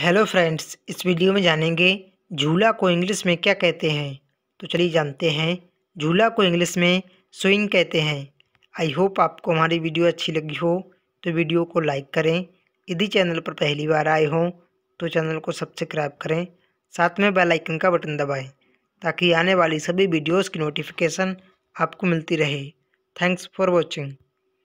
hello friends इस video में जानेंगे झूला को इंग्लिश में क्या कहते हैं तो चलिए जानते हैं झूला को इंग्लिश में स्विंग कहते हैं आई होप आपको हमारी वीडियो अच्छी लगी हो तो वीडियो को लाइक करें यदि चैनल पर पहली बार आए हों तो चैनल को सब्सक्राइब करें साथ में बेल आइकन का बटन दबाएं ताकि आने वाली सभी वीडियोज़ की नोटिफिकेशन आपको मिलती रहे थैंक्स फॉर वॉचिंग